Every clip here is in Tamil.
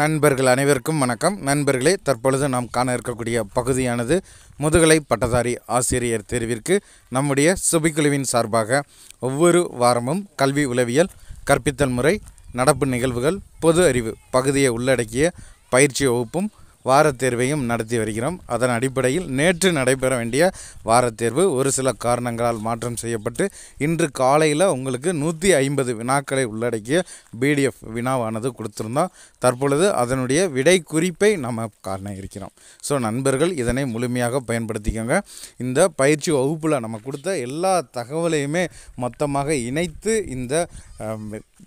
நண்பர்கள் அனைவருக்கும் வணக்கம் நண்பர்களே தற்பொழுது நாம் காண இருக்கக்கூடிய பகுதியானது முதுகலை பட்டதாரி ஆசிரியர் தெரிவிற்கு நம்முடைய சுபிக்குழுவின் சார்பாக ஒவ்வொரு வாரமும் கல்வி உளவியல் கற்பித்தல் முறை நடப்பு நிகழ்வுகள் பொது அறிவு பகுதியை உள்ளடக்கிய பயிற்சி வகுப்பும் வாரத் தேர்வையும் நடத்தி வருகிறோம் அதன் அடிப்படையில் நேற்று நடைபெற வேண்டிய வாரத் தேர்வு ஒரு சில காரணங்களால் மாற்றம் செய்யப்பட்டு இன்று காலையில் உங்களுக்கு நூற்றி ஐம்பது வினாக்களை உள்ளடக்கிய பிடிஎஃப் வினாவானது கொடுத்துருந்தோம் தற்பொழுது அதனுடைய விடை குறிப்பை நம்ம காண இருக்கிறோம் ஸோ நண்பர்கள் இதனை முழுமையாக பயன்படுத்திக்கோங்க இந்த பயிற்சி வகுப்பில் நம்ம கொடுத்த எல்லா தகவலையுமே மொத்தமாக இணைத்து இந்த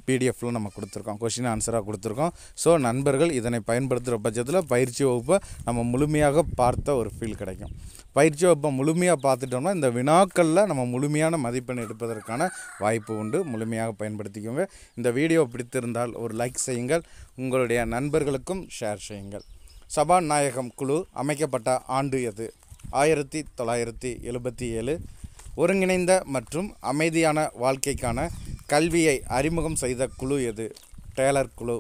பிடிஎஃப்பில் நம்ம கொடுத்துருக்கோம் கொஷின் ஆன்சராக கொடுத்துருக்கோம் ஸோ நண்பர்கள் இதனை பயன்படுத்துகிற பட்சத்தில் பயிற்சி வகுப்பை நம்ம முழுமையாக பார்த்த ஒரு ஃபீல் கிடைக்கும் பயிற்சி வகுப்பை முழுமையாக பார்த்துட்டோம்னா இந்த வினாக்களில் நம்ம முழுமையான மதிப்பெண் எடுப்பதற்கான வாய்ப்பு உண்டு முழுமையாக பயன்படுத்திக்கோங்க இந்த வீடியோ பிடித்திருந்தால் ஒரு லைக் செய்யுங்கள் உங்களுடைய நண்பர்களுக்கும் ஷேர் செய்யுங்கள் சபாநாயகம் குழு அமைக்கப்பட்ட ஆண்டு எது ஆயிரத்தி தொள்ளாயிரத்தி எழுபத்தி ஏழு ஒருங்கிணைந்த மற்றும் அமைதியான வாழ்க்கைக்கான கல்வியை அறிமுகம் செய்த குழு எது டேலர் குழு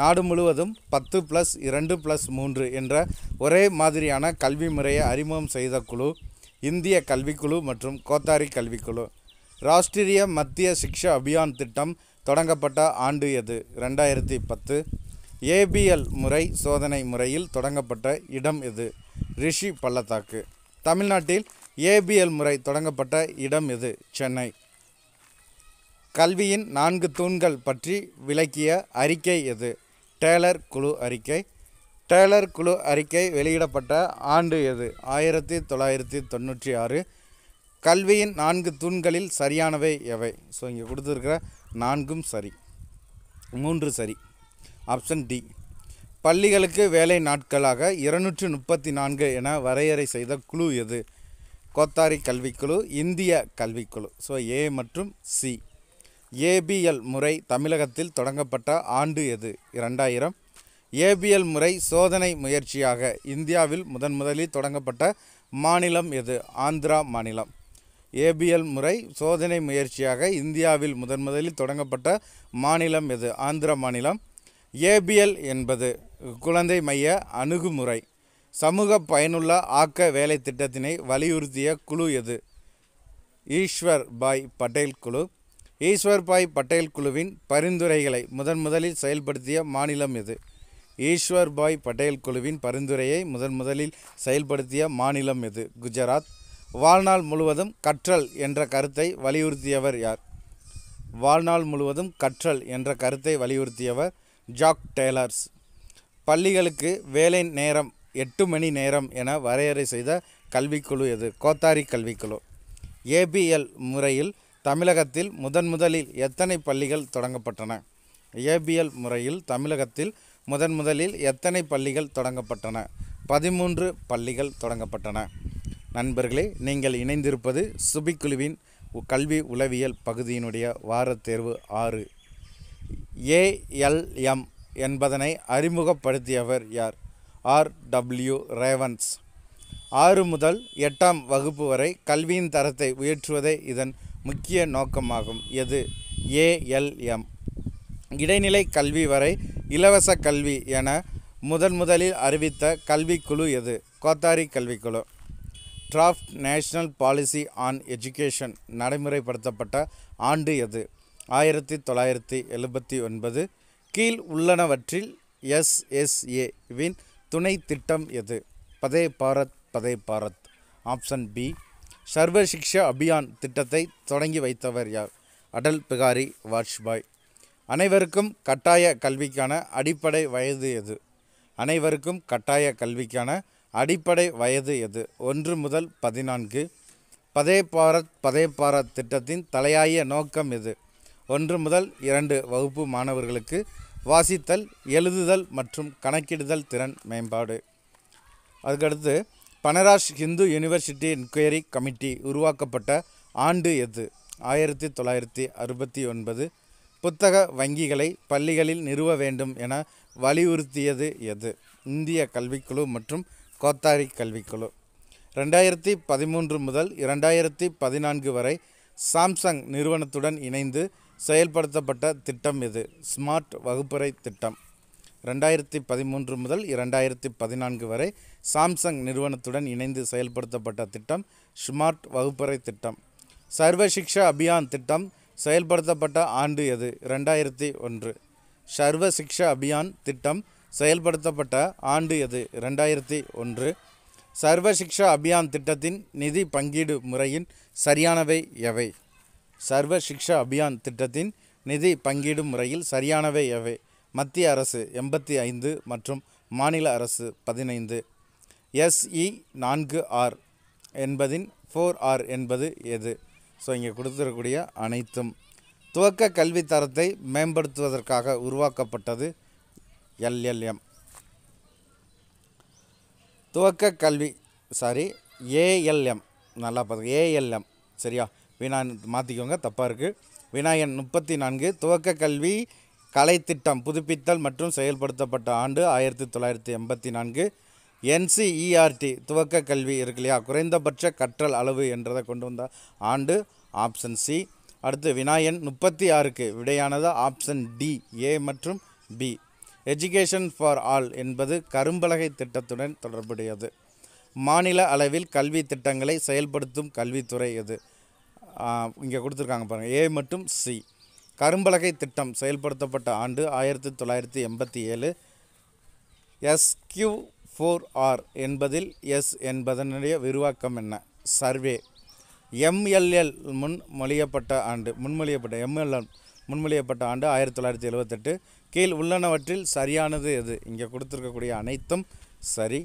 நாடு முழுவதும் பத்து ப்ளஸ் இரண்டு ப்ளஸ் மூன்று என்ற ஒரே மாதிரியான கல்வி முறையை அறிமுகம் செய்த குழு இந்திய கல்விக்குழு மற்றும் கோத்தாரி கல்விக்குழு ராஷ்டிரிய மத்திய சிக்ஷா அபியான் திட்டம் தொடங்கப்பட்ட ஆண்டு எது ரெண்டாயிரத்தி பத்து ஏபிஎல் முறை சோதனை முறையில் தொடங்கப்பட்ட இடம் எது ரிஷி பள்ளத்தாக்கு தமிழ்நாட்டில் ஏபிஎல் முறை தொடங்கப்பட்ட இடம் எது சென்னை கல்வியின் நான்கு தூண்கள் பற்றி விளக்கிய அறிக்கை எது டேலர் குழு அறிக்கை டேலர் குழு அறிக்கை வெளியிடப்பட்ட ஆண்டு எது ஆயிரத்தி தொள்ளாயிரத்தி தொண்ணூற்றி ஆறு கல்வியின் நான்கு தூண்களில் சரியானவை எவை ஸோ இங்கே கொடுத்துருக்கிற நான்கும் சரி மூன்று சரி ஆப்ஷன் டி பள்ளிகளுக்கு வேலை நாட்களாக இருநூற்றி முப்பத்தி நான்கு என வரையறை செய்த குழு எது கோத்தாரி கல்விக்குழு இந்திய கல்விக்குழு ஸோ ஏ மற்றும் சி ஏபிஎல் முறை தமிழகத்தில் தொடங்கப்பட்ட ஆண்டு எது இரண்டாயிரம் ஏபிஎல் முறை சோதனை முயற்சியாக இந்தியாவில் முதன் முதலில் தொடங்கப்பட்ட மாநிலம் எது ஆந்திரா மாநிலம் ஏபிஎல் முறை சோதனை முயற்சியாக இந்தியாவில் முதன் முதலில் தொடங்கப்பட்ட மாநிலம் எது ஆந்திர மாநிலம் ஏபிஎல் என்பது குழந்தை மைய அணுகுமுறை சமூக பயனுள்ள ஆக்க வேலை திட்டத்தினை வலியுறுத்திய குழு எது ஈஸ்வர் பாய் பட்டேல் குழு ஈஸ்வர்பாய் பட்டேல் குழுவின் பரிந்துரைகளை முதன் முதலில் செயல்படுத்திய மாநிலம் எது ஈஸ்வர்பாய் பட்டேல் குழுவின் பரிந்துரையை முதன் முதலில் செயல்படுத்திய மாநிலம் எது குஜராத் வாழ்நாள் முழுவதும் கற்றல் என்ற கருத்தை வலியுறுத்தியவர் யார் வாழ்நாள் முழுவதும் கற்றல் என்ற கருத்தை வலியுறுத்தியவர் ஜாக் டெய்லர்ஸ் பள்ளிகளுக்கு வேலை நேரம் எட்டு மணி நேரம் என வரையறை செய்த கல்விக்குழு எது கோத்தாரி கல்விக்குழு ஏபிஎல் முறையில் தமிழகத்தில் முதன் முதலில் எத்தனை பள்ளிகள் தொடங்கப்பட்டன ஏபிஎல் முறையில் தமிழகத்தில் முதன் முதலில் எத்தனை பள்ளிகள் தொடங்கப்பட்டன பதிமூன்று பள்ளிகள் தொடங்கப்பட்டன நண்பர்களே நீங்கள் இணைந்திருப்பது சுபிக்குழுவின் கல்வி உளவியல் பகுதியினுடைய வாரத் தேர்வு ஆறு ஏஎல்எம் என்பதனை அறிமுகப்படுத்தியவர் யார் ஆர் டபிள்யூ ரேவன்ஸ் ஆறு முதல் எட்டாம் வகுப்பு வரை கல்வியின் தரத்தை உயற்றுவதே இதன் முக்கிய நோக்கமாகும் எது ஏஎல்எம் இடைநிலை கல்வி வரை இலவச கல்வி என முதன் முதலில் அறிவித்த கல்விக்குழு எது கோத்தாரி கல்விக்குழு draft national policy on education நடைமுறைப்படுத்தப்பட்ட ஆண்டு எது ஆயிரத்தி தொள்ளாயிரத்தி எழுபத்தி ஒன்பது கீழ் உள்ளனவற்றில் எஸ்எஸ்ஏவின் துணை திட்டம் எது பதே பாரத் பதே பாரத் ஆப்ஷன் பி சர்வ அபியான் திட்டத்தை தொடங்கி வைத்தவர் யார் அடல் பிகாரி வாஜ்பாய் அனைவருக்கும் கட்டாய கல்விக்கான அடிப்படை வயது எது அனைவருக்கும் கட்டாய கல்விக்கான அடிப்படை வயது எது ஒன்று முதல் பதினான்கு பதே பாரத் பதே பாரத் திட்டத்தின் தலையாய நோக்கம் எது ஒன்று முதல் இரண்டு வகுப்பு மாணவர்களுக்கு வாசித்தல் எழுதுதல் மற்றும் கணக்கிடுதல் திறன் மேம்பாடு அதுக்கடுத்து Banaras Hindu university enquiry committee உருவாக்கப்பட்ட ஆண்டு எது ஆயிரத்தி தொள்ளாயிரத்தி அறுபத்தி ஒன்பது புத்தக வங்கிகளை பள்ளிகளில் நிறுவ வேண்டும் என வலியுறுத்தியது எது இந்திய கல்விக்குழு மற்றும் கோத்தாரி கல்விக்குழு ரெண்டாயிரத்தி பதிமூன்று முதல் இரண்டாயிரத்தி பதினான்கு வரை சாம்சங் நிறுவனத்துடன் இணைந்து செயல்படுத்தப்பட்ட திட்டம் இது ஸ்மார்ட் வகுப்பறை திட்டம் ரெண்டாயிரத்தி பதிமூன்று முதல் இரண்டாயிரத்தி பதினான்கு வரை சாம்சங் நிறுவனத்துடன் இணைந்து செயல்படுத்தப்பட்ட திட்டம் ஸ்மார்ட் வகுப்பறை திட்டம் சர்வசிக்ஷா அபியான் திட்டம் செயல்படுத்தப்பட்ட ஆண்டு எது ரெண்டாயிரத்தி ஒன்று சர்வசிக்ஷா அபியான் திட்டம் செயல்படுத்தப்பட்ட ஆண்டு எது ரெண்டாயிரத்தி ஒன்று சர்வசிக்ஷா அபியான் திட்டத்தின் நிதி பங்கீடு முறையின் சரியானவை எவை சர்வசிக்ஷா அபியான் திட்டத்தின் நிதி பங்கீடு முறையில் சரியானவை எவை மத்திய அரசு எண்பத்தி ஐந்து மற்றும் மாநில அரசு பதினைந்து எஸ்இ e நான்கு ஆர் என்பதின் ஃபோர் ஆர் என்பது எது ஸோ இங்கே கொடுத்துருக்கூடிய அனைத்தும் துவக்க கல்வி தரத்தை மேம்படுத்துவதற்காக உருவாக்கப்பட்டது எல்எல்எம் துவக்க கல்வி சாரி ஏஎல்எம் நல்லா பார்த்து ஏஎல்எம் சரியா வினா மாற்றிக்கோங்க தப்பாக இருக்குது வினாயன் முப்பத்தி நான்கு துவக்க கல்வி கலைத்திட்டம் புதுப்பித்தல் மற்றும் செயல்படுத்தப்பட்ட ஆண்டு ஆயிரத்தி தொள்ளாயிரத்தி எண்பத்தி நான்கு என்சிஇஆர்டி e துவக்க கல்வி இருக்கு இல்லையா குறைந்தபட்ச கற்றல் அளவு என்றதை கொண்டு வந்த ஆண்டு ஆப்ஷன் சி அடுத்து விநாயன் முப்பத்தி ஆறுக்கு விடையானது ஆப்ஷன் டி ஏ மற்றும் பி எஜுகேஷன் ஃபார் ஆல் என்பது கரும்பலகை திட்டத்துடன் தொடர்புடையது மாநில அளவில் கல்வி திட்டங்களை செயல்படுத்தும் கல்வித்துறை எது இங்கே கொடுத்துருக்காங்க பாருங்கள் ஏ மற்றும் சி கரும்பலகை திட்டம் செயல்படுத்தப்பட்ட ஆண்டு ஆயிரத்தி தொள்ளாயிரத்தி எண்பத்தி ஏழு எஸ்கியூ ஃபோர் ஆர் என்பதில் எஸ் என்பதனுடைய விரிவாக்கம் என்ன சர்வே எம்எல்எல் முன் மொழியப்பட்ட ஆண்டு முன்மொழியப்பட்ட எம்எல்எல் முன்மொழியப்பட்ட ஆண்டு ஆயிரத்தி தொள்ளாயிரத்தி எழுபத்தெட்டு கீழ் உள்ளனவற்றில் சரியானது எது இங்கே கொடுத்துருக்கக்கூடிய அனைத்தும் சரி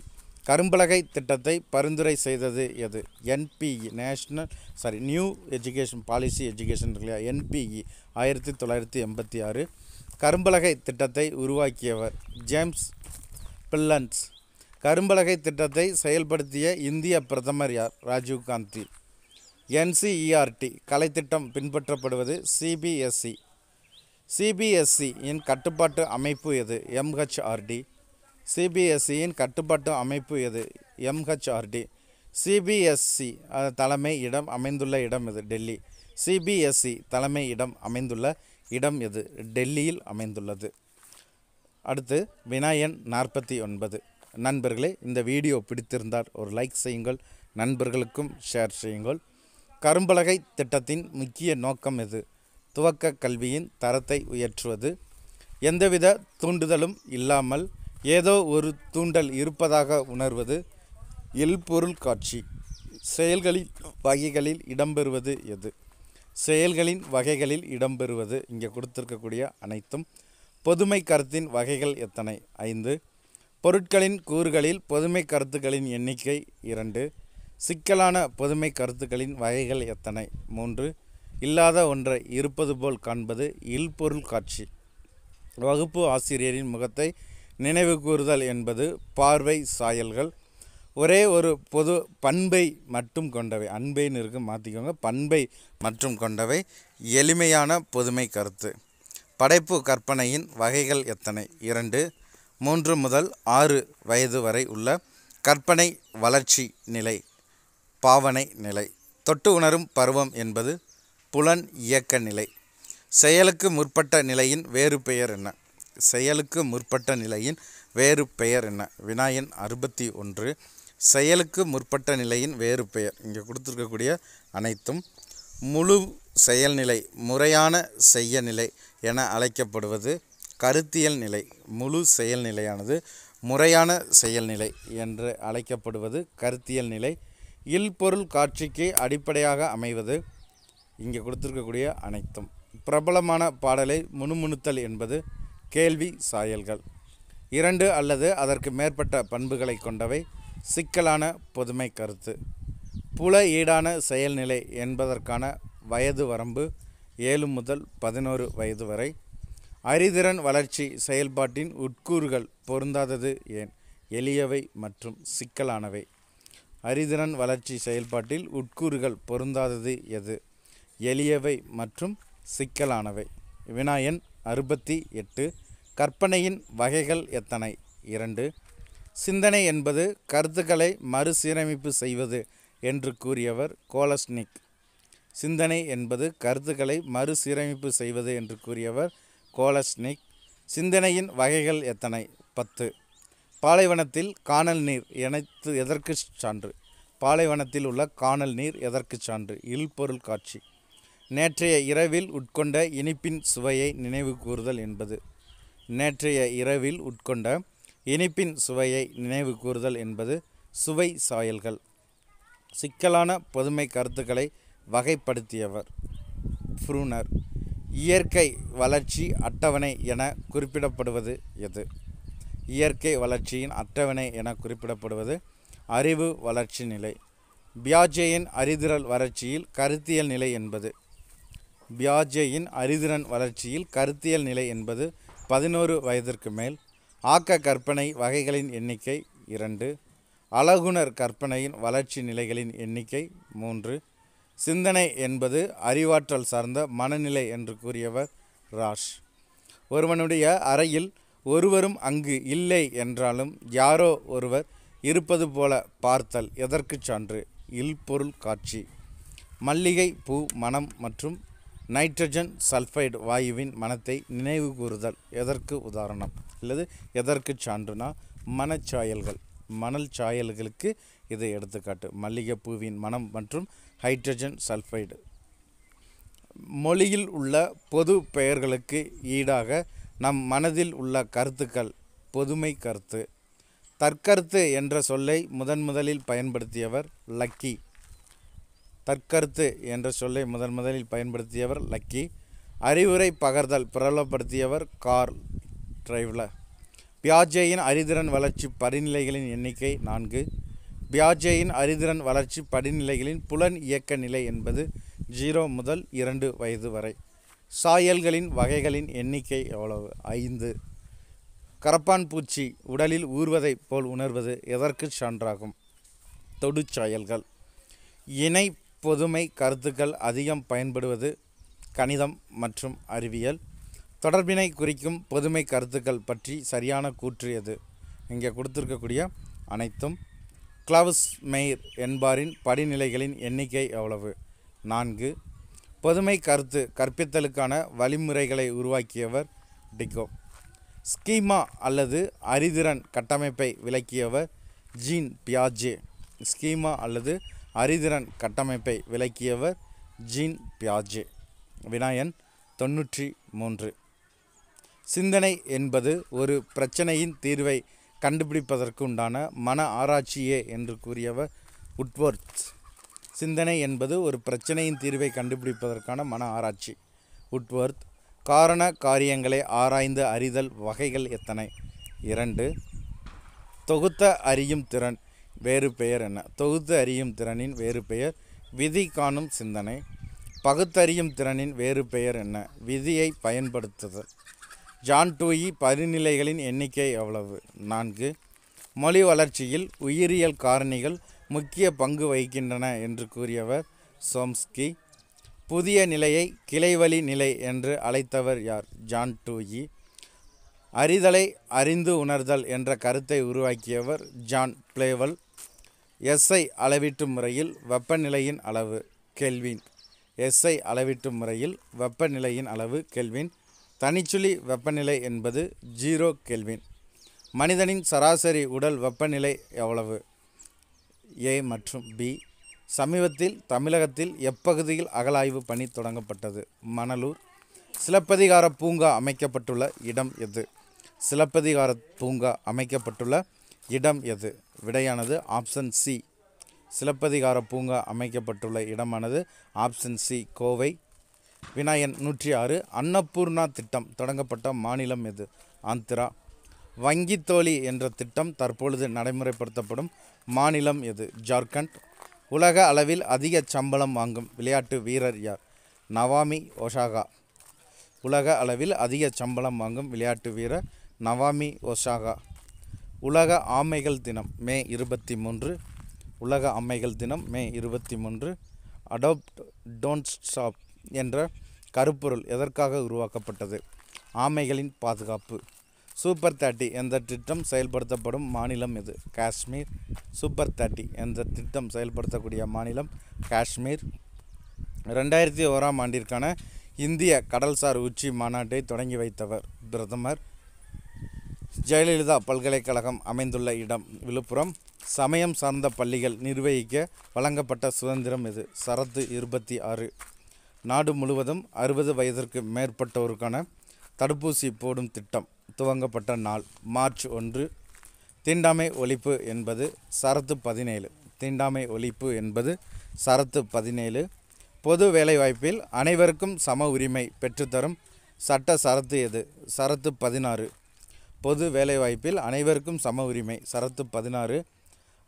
கரும்பலகை திட்டத்தை பரிந்துரை செய்தது எது NPE national sorry new education policy education இல்லையா என்பிஇ e, ஆயிரத்தி தொள்ளாயிரத்தி எண்பத்தி ஆறு கரும்பலகை திட்டத்தை உருவாக்கியவர் ஜேம்ஸ் பில்லன்ஸ் கரும்பலகை திட்டத்தை செயல்படுத்திய இந்திய பிரதமர் யார் ராஜீவ்காந்தி என்சிஇஆர்டி e கலைத்திட்டம் பின்பற்றப்படுவது சிபிஎஸ்சி சிபிஎஸ்சியின் e. கட்டுப்பாட்டு அமைப்பு எது எம்ஹெச்ஆர்டி சிபிஎஸ்சியின் கட்டுப்பாட்டு அமைப்பு எது எம்ஹெச்ஆர்டி சிபிஎஸ்சி தலைமை இடம் அமைந்துள்ள இடம் எது டெல்லி சிபிஎஸ்சி தலைமை இடம் அமைந்துள்ள இடம் எது டெல்லியில் அமைந்துள்ளது அடுத்து வினாயன் நாற்பத்தி ஒன்பது நண்பர்களே இந்த வீடியோ பிடித்திருந்தால் ஒரு லைக் செய்யுங்கள் நண்பர்களுக்கும் ஷேர் செய்யுங்கள் கரும்பலகை திட்டத்தின் முக்கிய நோக்கம் எது துவக்க கல்வியின் தரத்தை உயற்றுவது எந்தவித தூண்டுதலும் இல்லாமல் ஏதோ ஒரு தூண்டல் இருப்பதாக உணர்வது எல்பொருள் காட்சி செயல்களின் வகைகளில் இடம்பெறுவது எது செயல்களின் வகைகளில் இடம்பெறுவது இங்கே கொடுத்திருக்கக்கூடிய அனைத்தும் பொதுமை கருத்தின் வகைகள் எத்தனை ஐந்து பொருட்களின் கூறுகளில் பொதுமை கருத்துக்களின் எண்ணிக்கை இரண்டு சிக்கலான பொதுமை கருத்துக்களின் வகைகள் எத்தனை மூன்று இல்லாத ஒன்றை இருப்பது போல் காண்பது இல்பொருள் காட்சி வகுப்பு ஆசிரியரின் முகத்தை நினைவு கூறுதல் என்பது பார்வை சாயல்கள் ஒரே ஒரு பொது பண்பை மட்டும் கொண்டவை அன்பைன்னு இருக்கு மாற்றிக்கோங்க பண்பை மற்றும் கொண்டவை எளிமையான பொதுமை கருத்து படைப்பு கற்பனையின் வகைகள் எத்தனை இரண்டு மூன்று முதல் ஆறு வயது வரை உள்ள கற்பனை வளர்ச்சி நிலை பாவனை நிலை தொட்டு உணரும் பருவம் என்பது புலன் இயக்க நிலை செயலுக்கு முற்பட்ட நிலையின் வேறு பெயர் என்ன செயலுக்கு முற்பட்ட நிலையின் வேறு பெயர் என்ன வினாயன் அறுபத்தி ஒன்று செயலுக்கு முற்பட்ட நிலையின் வேறு பெயர் இங்கே கொடுத்துருக்கக்கூடிய அனைத்தும் முழு செயல்நிலை முறையான செய்ய நிலை என அழைக்கப்படுவது கருத்தியல் நிலை முழு செயல்நிலையானது முறையான செயல்நிலை என்று அழைக்கப்படுவது கருத்தியல் நிலை இல்பொருள் காட்சிக்கு அடிப்படையாக அமைவது இங்கே கொடுத்துருக்கக்கூடிய அனைத்தும் பிரபலமான பாடலை முணுமுணுத்தல் என்பது கேள்வி சாயல்கள் இரண்டு அல்லது அதற்கு மேற்பட்ட பண்புகளை கொண்டவை சிக்கலான பொதுமை கருத்து புல ஈடான செயல்நிலை என்பதற்கான வயது வரம்பு ஏழு முதல் பதினோரு வயது வரை அரிதிறன் வளர்ச்சி செயல்பாட்டின் உட்கூறுகள் பொருந்தாதது ஏன் எளியவை மற்றும் சிக்கலானவை அரிதிறன் வளர்ச்சி செயல்பாட்டில் உட்கூறுகள் பொருந்தாதது எது எளியவை மற்றும் சிக்கலானவை வினாயன் அறுபத்தி எட்டு கற்பனையின் வகைகள் எத்தனை இரண்டு சிந்தனை என்பது கருத்துக்களை மறுசீரமைப்பு செய்வது என்று கூறியவர் கோலஸ்னிக் சிந்தனை என்பது கருத்துக்களை மறுசீரமைப்பு செய்வது என்று கூறியவர் கோலஸ்னிக் சிந்தனையின் வகைகள் எத்தனை பத்து பாலைவனத்தில் காணல் நீர் இணைத்து எதற்கு சான்று பாலைவனத்தில் உள்ள காணல் நீர் எதற்கு சான்று இல்பொருள் காட்சி நேற்றைய இரவில் உட்கொண்ட இனிப்பின் சுவையை நினைவு கூறுதல் என்பது நேற்றைய இரவில் உட்கொண்ட இனிப்பின் சுவையை நினைவு கூறுதல் என்பது சுவை சாயல்கள் சிக்கலான பொதுமை கருத்துக்களை வகைப்படுத்தியவர் ஃப்ரூனர் இயற்கை வளர்ச்சி அட்டவணை என குறிப்பிடப்படுவது எது இயற்கை வளர்ச்சியின் அட்டவணை என குறிப்பிடப்படுவது அறிவு வளர்ச்சி நிலை பியாஜேயின் அறிதிரல் வளர்ச்சியில் கருத்தியல் நிலை என்பது பியாஜேயின் அறிதிறன் வளர்ச்சியில் கருத்தியல் நிலை என்பது பதினோரு வயதிற்கு மேல் ஆக்க கற்பனை வகைகளின் எண்ணிக்கை இரண்டு அழகுணர் கற்பனையின் வளர்ச்சி நிலைகளின் எண்ணிக்கை மூன்று சிந்தனை என்பது அறிவாற்றல் சார்ந்த மனநிலை என்று கூறியவர் ராஷ் ஒருவனுடைய அறையில் ஒருவரும் அங்கு இல்லை என்றாலும் யாரோ ஒருவர் இருப்பது போல பார்த்தல் எதற்கு சான்று இல்பொருள் காட்சி மல்லிகை பூ மனம் மற்றும் நைட்ரஜன் சல்ஃபைடு வாயுவின் மனத்தை நினைவு கூறுதல் எதற்கு உதாரணம் அல்லது எதற்கு சான்றுனா மனச்சாயல்கள் மணல் சாயல்களுக்கு இதை எடுத்துக்காட்டு மல்லிகைப்பூவின் மனம் மற்றும் ஹைட்ரஜன் சல்ஃபைடு மொழியில் உள்ள பொது பெயர்களுக்கு ஈடாக நம் மனதில் உள்ள கருத்துக்கள் பொதுமை கருத்து தற்கருத்து என்ற சொல்லை முதன் முதலில் பயன்படுத்தியவர் லக்கி தற்கருத்து என்ற சொல்லை முதன் முதலில் பயன்படுத்தியவர் லக்கி அறிவுரை பகர்தல் பிரபலப்படுத்தியவர் கார் டிரைவ்ல பியாஜேயின் அறிதிறன் வளர்ச்சி படிநிலைகளின் எண்ணிக்கை நான்கு பியாஜேயின் அறிதிறன் வளர்ச்சி படிநிலைகளின் புலன் இயக்க நிலை என்பது ஜீரோ முதல் இரண்டு வயது வரை சாயல்களின் வகைகளின் எண்ணிக்கை எவ்வளவு ஐந்து கரப்பான் பூச்சி உடலில் ஊர்வதை போல் உணர்வது எதற்கு சான்றாகும் தொடுச்சாயல்கள் இணை பொதுமை கருத்துக்கள் அதிகம் பயன்படுவது கணிதம் மற்றும் அறிவியல் தொடர்பினை குறிக்கும் பொதுமை கருத்துக்கள் பற்றி சரியான கூற்று எது இங்கே கொடுத்துருக்கக்கூடிய அனைத்தும் கிளவுஸ் மெய்ர் என்பாரின் படிநிலைகளின் எண்ணிக்கை எவ்வளவு நான்கு பொதுமை கருத்து கற்பித்தலுக்கான வழிமுறைகளை உருவாக்கியவர் டிகோ ஸ்கீமா அல்லது அறிதிறன் கட்டமைப்பை விளக்கியவர் ஜீன் பியாஜே ஸ்கீமா அல்லது அறிதிறன் கட்டமைப்பை விளக்கியவர் ஜீன் பியாஜே வினாயன் தொன்னூற்றி மூன்று சிந்தனை என்பது ஒரு பிரச்சனையின் தீர்வை கண்டுபிடிப்பதற்கு உண்டான மன ஆராய்ச்சியே என்று கூறியவர் உட்வர்த் சிந்தனை என்பது ஒரு பிரச்சனையின் தீர்வை கண்டுபிடிப்பதற்கான மன ஆராய்ச்சி உட்வர்த் காரண காரியங்களை ஆராய்ந்து அறிதல் வகைகள் எத்தனை இரண்டு தொகுத்த அறியும் திறன் வேறு பெயர் என்ன தொகுத்து அறியும் திறனின் வேறு பெயர் விதி காணும் சிந்தனை பகுத்தறியும் திறனின் வேறு பெயர் என்ன விதியை பயன்படுத்துதல் ஜான் டூயி பரிநிலைகளின் எண்ணிக்கை எவ்வளவு நான்கு மொழி வளர்ச்சியில் உயிரியல் காரணிகள் முக்கிய பங்கு வகிக்கின்றன என்று கூறியவர் சோம்ஸ்கி புதிய நிலையை கிளைவழி நிலை என்று அழைத்தவர் யார் ஜான் டூயி அறிதலை அறிந்து உணர்தல் என்ற கருத்தை உருவாக்கியவர் ஜான் பிளேவல் எஸ்ஐ அளவீட்டு முறையில் வெப்பநிலையின் அளவு கெல்வின் எஸ்ஐ அளவீட்டு முறையில் வெப்பநிலையின் அளவு கெல்வின் தனிச்சுழி வெப்பநிலை என்பது ஜீரோ கெல்வின் மனிதனின் சராசரி உடல் வெப்பநிலை எவ்வளவு ஏ மற்றும் பி சமீபத்தில் தமிழகத்தில் எப்பகுதியில் அகலாய்வு பணி தொடங்கப்பட்டது மணலூர் சிலப்பதிகார பூங்கா அமைக்கப்பட்டுள்ள இடம் எது சிலப்பதிகார பூங்கா அமைக்கப்பட்டுள்ள இடம் எது விடையானது ஆப்ஷன் சி சிலப்பதிகார பூங்கா அமைக்கப்பட்டுள்ள இடமானது ஆப்ஷன் சி கோவை விநாயன் நூற்றி ஆறு அன்னபூர்ணா திட்டம் தொடங்கப்பட்ட மாநிலம் எது ஆந்திரா தோழி என்ற திட்டம் தற்பொழுது நடைமுறைப்படுத்தப்படும் மாநிலம் எது ஜார்க்கண்ட் உலக அளவில் அதிக சம்பளம் வாங்கும் விளையாட்டு வீரர் யார் நவாமி ஒஷாகா உலக அளவில் அதிக சம்பளம் வாங்கும் விளையாட்டு வீரர் நவாமி ஒஷாகா உலக ஆமைகள் தினம் மே இருபத்தி மூன்று உலக ஆமைகள் தினம் மே இருபத்தி மூன்று அடாப்ட் டோன்ட் ஸ்டாப் என்ற கருப்பொருள் எதற்காக உருவாக்கப்பட்டது ஆமைகளின் பாதுகாப்பு சூப்பர் தேர்ட்டி என்ற திட்டம் செயல்படுத்தப்படும் மாநிலம் இது காஷ்மீர் சூப்பர் தேர்ட்டி என்ற திட்டம் செயல்படுத்தக்கூடிய மாநிலம் காஷ்மீர் ரெண்டாயிரத்தி ஓராம் ஆண்டிற்கான இந்திய கடல்சார் உச்சி மாநாட்டை தொடங்கி வைத்தவர் பிரதமர் ஜெயலலிதா பல்கலைக்கழகம் அமைந்துள்ள இடம் விழுப்புரம் சமயம் சார்ந்த பள்ளிகள் நிர்வகிக்க வழங்கப்பட்ட சுதந்திரம் இது சரத்து இருபத்தி ஆறு நாடு முழுவதும் அறுபது வயதிற்கு மேற்பட்டோருக்கான தடுப்பூசி போடும் திட்டம் துவங்கப்பட்ட நாள் மார்ச் ஒன்று தீண்டாமை ஒழிப்பு என்பது சரத்து பதினேழு தீண்டாமை ஒழிப்பு என்பது சரத்து பதினேழு பொது வேலைவாய்ப்பில் அனைவருக்கும் சம உரிமை பெற்றுத்தரும் சட்ட சரத்து எது சரத்து பதினாறு பொது வேலைவாய்ப்பில் அனைவருக்கும் சம உரிமை சரத்து பதினாறு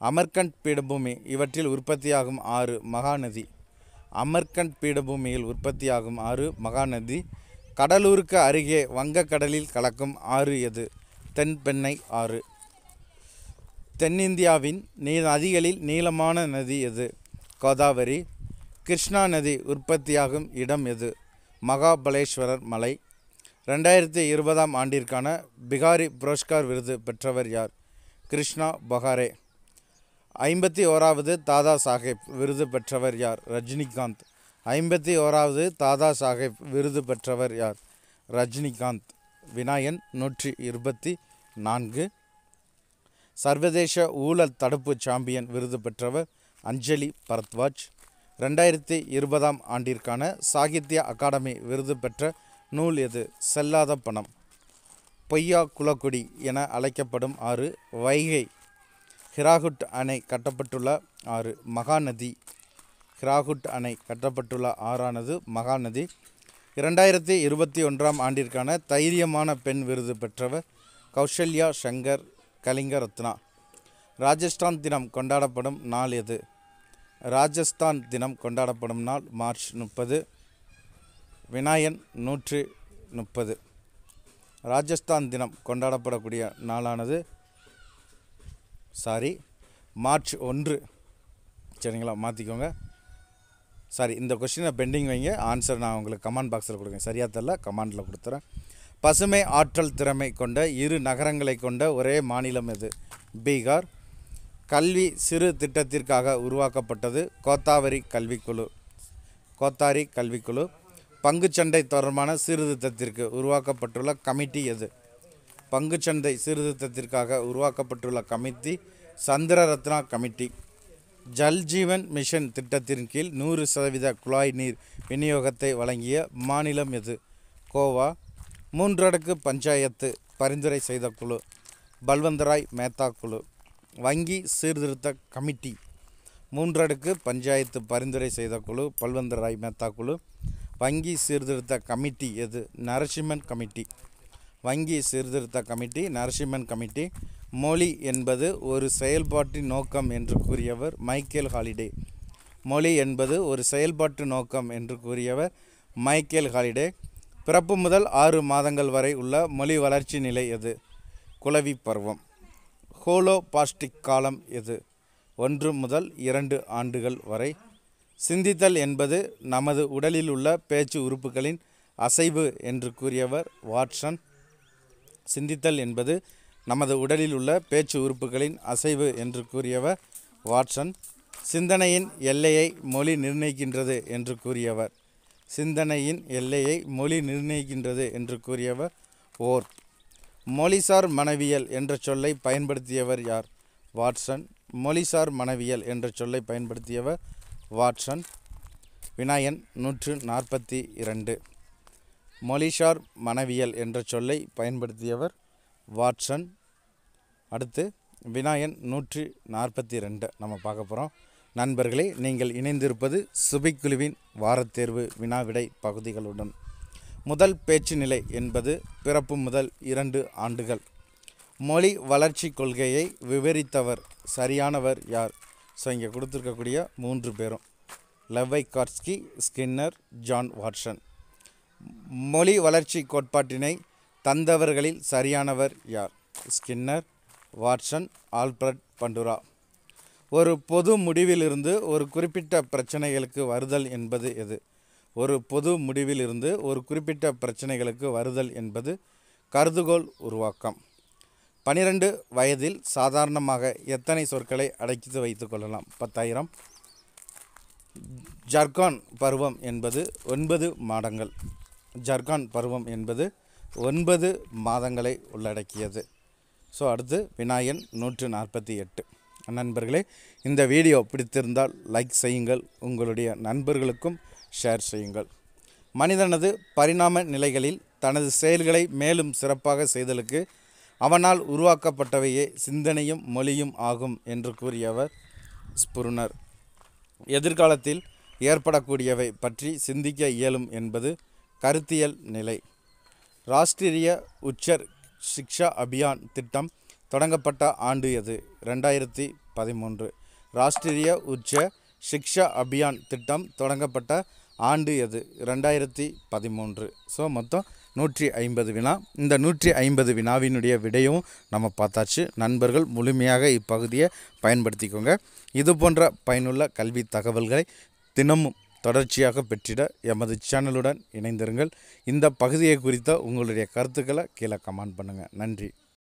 அமர்கண்ட் பீடபூமி இவற்றில் உற்பத்தியாகும் ஆறு மகாநதி அமர்கண்ட் பீடபூமியில் உற்பத்தியாகும் ஆறு மகாநதி கடலூருக்கு அருகே வங்கக்கடலில் கலக்கும் ஆறு எது தென்பெண்ணை ஆறு தென்னிந்தியாவின் நீ நதிகளில் நீளமான நதி எது கோதாவரி கிருஷ்ணா நதி உற்பத்தியாகும் இடம் எது மகாபலேஸ்வரர் மலை ரெண்டாயிரத்தி இருபதாம் ஆண்டிற்கான பிகாரி புரஸ்கார் விருது பெற்றவர் யார் கிருஷ்ணா பகாரே ஐம்பத்தி ஓராவது தாதா சாஹேப் விருது பெற்றவர் யார் ரஜினிகாந்த் ஐம்பத்தி ஓராவது தாதா சாஹேப் விருது பெற்றவர் யார் ரஜினிகாந்த் வினாயன் நூற்றி இருபத்தி நான்கு சர்வதேச ஊழல் தடுப்பு சாம்பியன் விருது பெற்றவர் அஞ்சலி பரத்வாஜ் ரெண்டாயிரத்தி இருபதாம் ஆண்டிற்கான சாகித்ய அகாடமி விருது பெற்ற நூல் எது செல்லாத பணம் பொய்யா குலக்குடி என அழைக்கப்படும் ஆறு வைகை ஹிராகுட் அணை கட்டப்பட்டுள்ள ஆறு மகாநதி ஹிராகுட் அணை கட்டப்பட்டுள்ள ஆறானது மகாநதி இரண்டாயிரத்தி இருபத்தி ஒன்றாம் ஆண்டிற்கான தைரியமான பெண் விருது பெற்றவர் கௌஷல்யா சங்கர் கலிங்க ரத்னா ராஜஸ்தான் தினம் கொண்டாடப்படும் நாள் எது ராஜஸ்தான் தினம் கொண்டாடப்படும் நாள் மார்ச் முப்பது வினாயன் நூற்றி முப்பது ராஜஸ்தான் தினம் கொண்டாடப்படக்கூடிய நாளானது சாரி மார்ச் ஒன்று சரிங்களா மாற்றிக்கோங்க சாரி இந்த கொஷினை பெண்டிங் வைங்க ஆன்சர் நான் உங்களுக்கு கமாண்ட் பாக்ஸில் கொடுங்க சரியாக தெரில கமாண்டில் கொடுத்துறேன் பசுமை ஆற்றல் திறமை கொண்ட இரு நகரங்களை கொண்ட ஒரே மாநிலம் இது பீகார் கல்வி சிறு திட்டத்திற்காக உருவாக்கப்பட்டது கோத்தாவரி கல்விக்குழு கோத்தாரி கல்விக்குழு பங்குச்சண்டை தொடர்பான சீர்திருத்தத்திற்கு உருவாக்கப்பட்டுள்ள கமிட்டி எது பங்குச்சந்தை சீர்திருத்தத்திற்காக உருவாக்கப்பட்டுள்ள committee Chandraratna committee Jal Jeevan mission திட்டத்தின் கீழ் நூறு சதவீத குழாய் நீர் விநியோகத்தை வழங்கிய மாநிலம் எது கோவா மூன்றடுக்கு பஞ்சாயத்து பரிந்துரை செய்த குழு பல்வந்தராய் மேத்தா குழு வங்கி சீர்திருத்த கமிட்டி மூன்றடுக்கு பஞ்சாயத்து பரிந்துரை செய்த குழு பல்வந்தராய் மேத்தா குழு வங்கி சீர்திருத்த கமிட்டி எது நரசிம்மன் கமிட்டி வங்கி சீர்திருத்த கமிட்டி நரசிம்மன் கமிட்டி மொழி என்பது ஒரு செயல்பாட்டின் நோக்கம் என்று கூறியவர் மைக்கேல் ஹாலிடே மொழி என்பது ஒரு செயல்பாட்டு நோக்கம் என்று கூறியவர் மைக்கேல் ஹாலிடே பிறப்பு முதல் ஆறு மாதங்கள் வரை உள்ள மொழி வளர்ச்சி நிலை எது குளவி பருவம் ஹோலோபாஸ்டிக் காலம் எது ஒன்று முதல் இரண்டு ஆண்டுகள் வரை சிந்தித்தல் என்பது நமது உடலில் உள்ள பேச்சு உறுப்புகளின் அசைவு என்று கூறியவர் வாட்சன் சிந்தித்தல் என்பது நமது உடலில் உள்ள பேச்சு உறுப்புகளின் அசைவு என்று கூறியவர் வாட்சன் சிந்தனையின் எல்லையை மொழி நிர்ணயிக்கின்றது என்று கூறியவர் சிந்தனையின் எல்லையை மொழி நிர்ணயிக்கின்றது என்று கூறியவர் ஓர் மொழிசார் மனவியல் என்ற சொல்லை பயன்படுத்தியவர் யார் வாட்சன் மொழிசார் மனவியல் என்ற சொல்லை பயன்படுத்தியவர் வாட்சன் வினாயன் நூற்று நாற்பத்தி இரண்டு மொழிஷார் மனவியல் என்ற சொல்லை பயன்படுத்தியவர் வாட்சன் அடுத்து வினாயன் நூற்றி நாற்பத்தி ரெண்டு நம்ம பார்க்க போகிறோம் நண்பர்களே நீங்கள் இணைந்திருப்பது சுபிக்குழுவின் வாரத்தேர்வு வினாவிடை பகுதிகளுடன் முதல் பேச்சு நிலை என்பது பிறப்பு முதல் இரண்டு ஆண்டுகள் மொழி வளர்ச்சி கொள்கையை விவரித்தவர் சரியானவர் யார் ஸோ இங்கே கொடுத்துருக்கக்கூடிய மூன்று பேரும் லவ்வை கார்ஸ்கி ஸ்கின்னர் ஜான் வாட்சன் மொழி வளர்ச்சி கோட்பாட்டினை தந்தவர்களில் சரியானவர் யார் ஸ்கின்னர் வாட்சன் ஆல்பர்ட் பண்டுரா ஒரு பொது முடிவிலிருந்து ஒரு குறிப்பிட்ட பிரச்சனைகளுக்கு வருதல் என்பது எது ஒரு பொது முடிவிலிருந்து ஒரு குறிப்பிட்ட பிரச்சனைகளுக்கு வருதல் என்பது கருதுகோள் உருவாக்கம் பனிரெண்டு வயதில் சாதாரணமாக எத்தனை சொற்களை அடைத்து வைத்துக்கொள்ளலாம் பத்தாயிரம் ஜர்கான் பருவம் என்பது ஒன்பது மாதங்கள் ஜர்கான் பருவம் என்பது ஒன்பது மாதங்களை உள்ளடக்கியது ஸோ அடுத்து விநாயகன் நூற்று நாற்பத்தி எட்டு நண்பர்களே இந்த வீடியோ பிடித்திருந்தால் லைக் செய்யுங்கள் உங்களுடைய நண்பர்களுக்கும் ஷேர் செய்யுங்கள் மனிதனது பரிணாம நிலைகளில் தனது செயல்களை மேலும் சிறப்பாக செய்தலுக்கு அவனால் உருவாக்கப்பட்டவையே சிந்தனையும் மொழியும் ஆகும் என்று கூறியவர் ஸ்புருனர் எதிர்காலத்தில் ஏற்படக்கூடியவை பற்றி சிந்திக்க இயலும் என்பது கருத்தியல் நிலை ராஷ்டிரிய உச்சர் சிக்ஷா அபியான் திட்டம் தொடங்கப்பட்ட ஆண்டு எது ரெண்டாயிரத்தி பதிமூன்று ராஷ்டிரிய உச்ச சிக்ஷா அபியான் திட்டம் தொடங்கப்பட்ட ஆண்டு எது ரெண்டாயிரத்தி பதிமூன்று ஸோ மொத்தம் நூற்றி ஐம்பது வினா இந்த நூற்றி ஐம்பது வினாவினுடைய விடையும் நம்ம பார்த்தாச்சு நண்பர்கள் முழுமையாக இப்பகுதியை பயன்படுத்திக்கோங்க இது போன்ற பயனுள்ள கல்வி தகவல்களை தினமும் தொடர்ச்சியாக பெற்றிட எமது சேனலுடன் இணைந்திருங்கள் இந்த பகுதியை குறித்த உங்களுடைய கருத்துக்களை கீழே கமெண்ட் பண்ணுங்கள் நன்றி